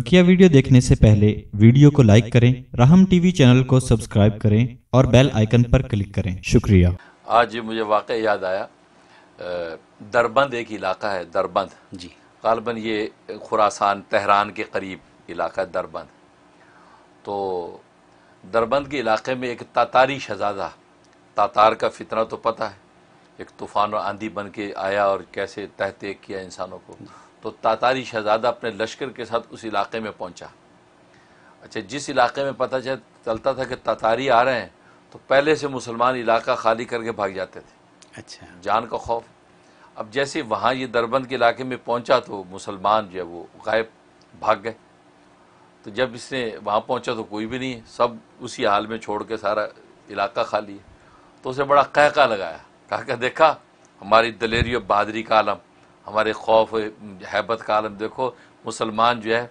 बकिया वीडियो देखने से पहले वीडियो को लाइक करें राहम टीवी चैनल को सब्सक्राइब करें और बेल आइकन पर क्लिक करें शुक्रिया आज मुझे वाक़ याद आया दरबंद एक इलाका है दरबंद जी गालबन ये खुरासान तहरान के करीब इलाका है दरबंद तो दरबंद के इलाके में एक तातारी शहजादा तातार का फितना तो पता है एक तूफ़ान और आंधी बन के आया और कैसे तहते किया इंसानों को तो तातारी शहजादा अपने लश्कर के साथ उस इलाके में पहुंचा अच्छा जिस इलाके में पता चल चलता था कि तातारी आ रहे हैं तो पहले से मुसलमान इलाका खाली करके भाग जाते थे अच्छा जान का खौफ अब जैसे वहाँ ये दरबंद के इलाके में पहुँचा तो मुसलमान जो है वो गायब भाग गए तो जब इसने वहाँ पहुँचा तो कोई भी नहीं सब उसी हाल में छोड़ के सारा इलाका खाली है तो उसे बड़ा कहका लगाया कहका देखा हमारी दलेरी और बहादरी का आलम हमारे खौफ हैबत का आलम देखो मुसलमान जो है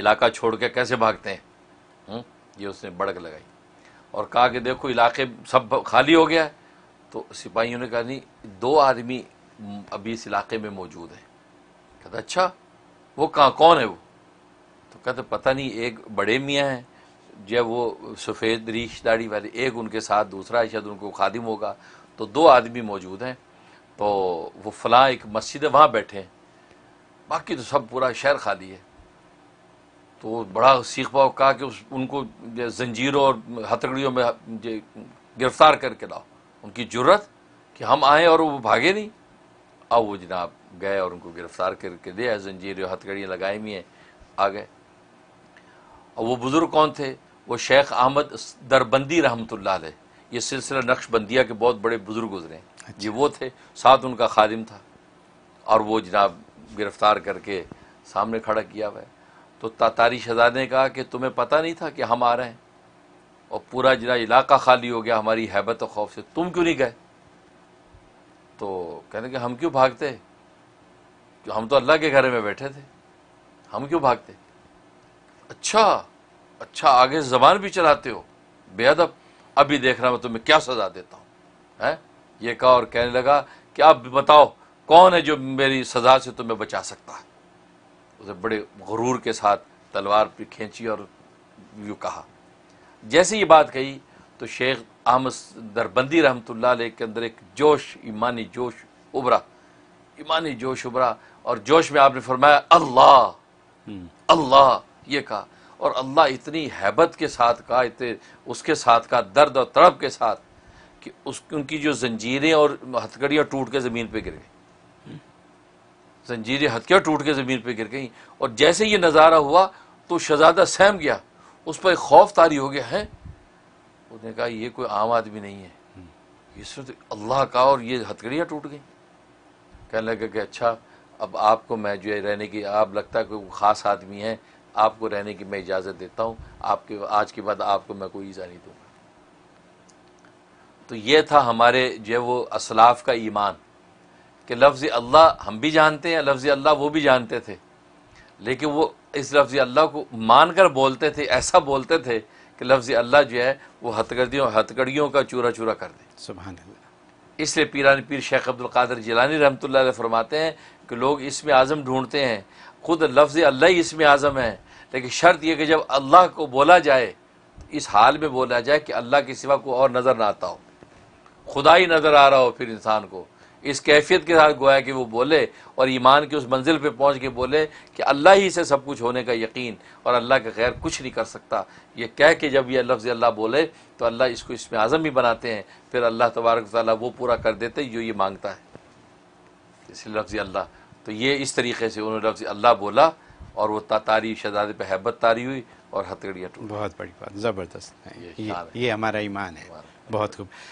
इलाका छोड़ के कैसे भागते हैं हुँ? हम्म? ये उसने बड़क लगाई और कहा कि देखो इलाके सब खाली हो गया है तो सिपाहियों ने कहा नहीं दो आदमी अभी इस इलाके में मौजूद हैं कहते अच्छा वो कहाँ कौन है वो तो कहते पता नहीं एक बड़े मियाँ हैं जब वो सफ़ेद रिश्तेदारी दाढ़ी वाले एक उनके साथ दूसरा शायद उनको खादिम होगा तो दो आदमी मौजूद हैं तो वो फला एक मस्जिद है वहाँ बैठे हैं बाकी तो सब पूरा शहर खाली है तो बड़ा सीख पाओ कहा कि उस उनको जंजीरों और हथकड़ियों में गिरफ्तार करके लाओ उनकी जरूरत कि हम आए और वो भागे नहीं अब वो जनाब गए और उनको गिरफ्तार करके दिया जंजीर और हथकड़ियाँ लगाई हुई हैं आ गए और वो बुज़ुर्ग कौन थे वो शेख अहमद दरबंदी रहमत ये सिलसिला नक्शबंदिया के बहुत बड़े बुज़ुर्ग गुजरे हैं अच्छा। जी वो थे साथ उनका खादिम था और वो जनाब गिरफ्तार करके सामने खड़ा किया हुआ तो तातारी शहजाद ने कहा कि तुम्हें पता नहीं था कि हम आ रहे हैं और पूरा जना इलाका खाली हो गया हमारी हैबत और खौफ से तुम क्यों नहीं गए तो कहने कि हम क्यों भागते कि हम तो अल्लाह के घर में बैठे थे हम क्यों भागते अच्छा अच्छा आगे जबान भी चलाते हो बेअदब अभी देख रहा मैं तुम्हें क्या सजा देता हूँ हैं ये कहा और कहने लगा कि आप बताओ कौन है जो मेरी सज़ा से तुम्हें बचा सकता है उसे बड़े गुरूर के साथ तलवार पर खींची और यू कहा जैसे ये बात कही तो शेख अहमद दरबंदी रहमत के अंदर एक जोश ईमानी जोश उभरा ईमानी जोश उभरा और जोश में आपने फरमाया अल्लाह हम्म। अल्लाह ये कहा और अल्लाह इतनी हैबत के साथ कहा इतने उसके साथ कहा दर्द और तड़प के साथ कि उस उनकी जो जंजीरें और हथकड़ियाँ टूट के ज़मीन पे गिर गई जंजीरें हथकड़ियाँ टूट के ज़मीन पे गिर गई और जैसे ये नज़ारा हुआ तो शहजादा सहम गया उस पर एक खौफ तारी हो गया है उसने कहा ये कोई आम आदमी नहीं है इसमें तो अल्लाह का और ये हथकड़ियाँ टूट गई कहने लगा कि अच्छा अब आपको मैं जो है रहने की आप लगता है कोई ख़ास आदमी है आपको रहने की मैं इजाज़त देता हूँ आपके आज के बाद आपको मैं कोई ईज़ा नहीं दूँगा तो ये था हमारे जो वो असलाफ का ईमान कि लफ्ज़ अल्लाह हम भी जानते हैं लफ्ज़ अल्लाह वो भी जानते थे लेकिन वो इस लफ्ज़ अल्लाह को मान कर बोलते थे ऐसा बोलते थे कि लफ्ज़ अल्लाह जो है वो हथकड़ियों हथकड़ियों का चूरा चूरा कर दे सुबह इसलिए पीरान पीर शेख अब्दुल कादर जिलानी रहमतुल्लाह फरमाते हैं कि लोग इसमें आज़म ढूंढते हैं खुद लफ्ज़ अल्लाह ही इसमें आज़म है लेकिन शर्त यह कि जब अल्लाह को बोला जाए तो इस हाल में बोला जाए कि अल्लाह के सिवा को और नज़र ना आता हो खुदा ही नज़र आ रहा हो फिर इंसान को इस कैफियत के साथ गोया कि वो बोले और ईमान की उस मंजिल पे पहुंच के बोले कि अल्लाह ही से सब कुछ होने का यकीन और अल्लाह के खैर कुछ नहीं कर सकता ये कह के जब यह लफ्ज़ अल्लाह बोले तो अल्लाह इसको इसमें आज़म भी बनाते हैं फिर अल्लाह तबारक ताली वो पूरा कर देते जो ये मांगता है इसलिए लफ्ज़ अल्लाह तो ये इस तरीके से उन्होंने लफ्ज़ अल्लाह बोला और वह तारी शहजादे पर हैबत तारी हुई और हथकड़ियाँ बहुत बड़ी बात ज़बरदस्त है ये हमारा ईमान है बहुत खूब